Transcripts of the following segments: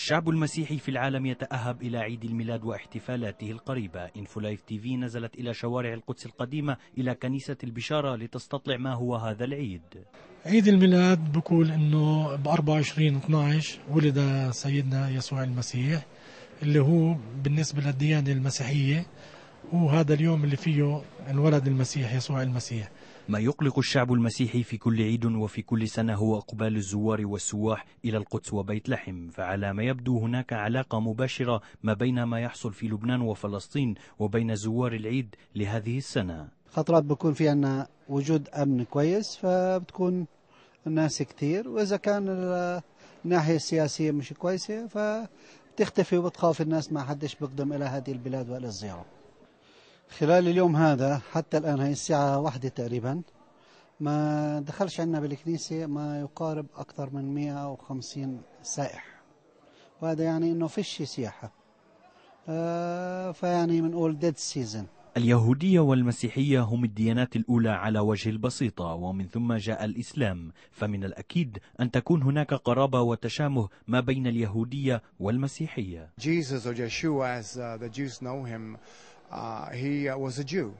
الشعب المسيحي في العالم يتأهب إلى عيد الميلاد واحتفالاته القريبة إنفولايف تي في نزلت إلى شوارع القدس القديمة إلى كنيسة البشارة لتستطلع ما هو هذا العيد عيد الميلاد بقول أنه ب 24 12 ولد سيدنا يسوع المسيح اللي هو بالنسبة للديانة المسيحية هو هذا اليوم اللي فيه انولد المسيح يسوع المسيح ما يقلق الشعب المسيحي في كل عيد وفي كل سنة هو إقبال الزوار والسواح إلى القدس وبيت لحم فعلى ما يبدو هناك علاقة مباشرة ما بين ما يحصل في لبنان وفلسطين وبين زوار العيد لهذه السنة خطرات بكون في عنا وجود أمن كويس فبتكون الناس كتير وإذا كان الناحية السياسية مش كويسة فتختفي وبتخاف الناس ما حدش بيقدم إلى هذه البلاد وإلى الزيارة خلال اليوم هذا حتى الآن هي الساعة واحدة تقريبا ما دخلش عندنا بالكنيسة ما يقارب أكثر من 150 سائح وهذا يعني أنه فيش سياحة آه فيعني بنقول ديد سيزن اليهودية والمسيحية هم الديانات الأولى على وجه البسيطة ومن ثم جاء الإسلام فمن الأكيد أن تكون هناك قرابة وتشامه ما بين اليهودية والمسيحية Jesus or Yeshua as uh, the Jews know him Uh, he uh, was a Jew.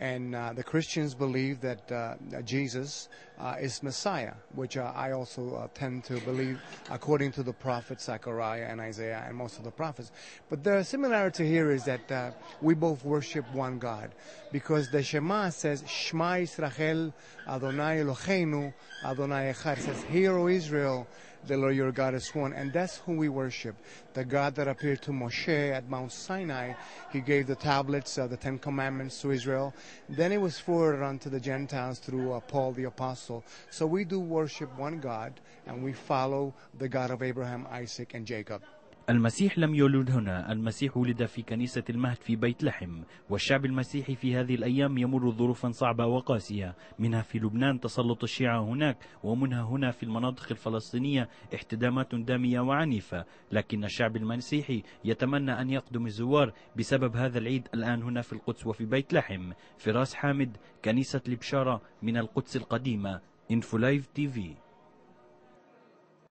And uh, the Christians believe that Jesus is Messiah, which I also tend to believe according to the prophets Zechariah and Isaiah and most of the prophets. But the similarity here is that we both worship one God because the Shema says, Shema Israel, Adonai Eloheinu, Adonai Echad. says, Hear, O Israel, the Lord your God is one. And that's whom we worship. The God that appeared to Moshe at Mount Sinai. He gave the tablets, uh, the Ten Commandments to Israel. Then it was forwarded on to the Gentiles through uh, Paul the Apostle. So we do worship one God and we follow the God of Abraham, Isaac, and Jacob. المسيح لم يولد هنا المسيح ولد في كنيسة المهد في بيت لحم والشعب المسيحي في هذه الأيام يمر ظروفا صعبة وقاسية منها في لبنان تسلط الشيعة هناك ومنها هنا في المناطق الفلسطينية احتدامات دامية وعنيفة لكن الشعب المسيحي يتمنى أن يقدم الزوار بسبب هذا العيد الآن هنا في القدس وفي بيت لحم فراس حامد كنيسة البشارة من القدس القديمة انفولايف تي في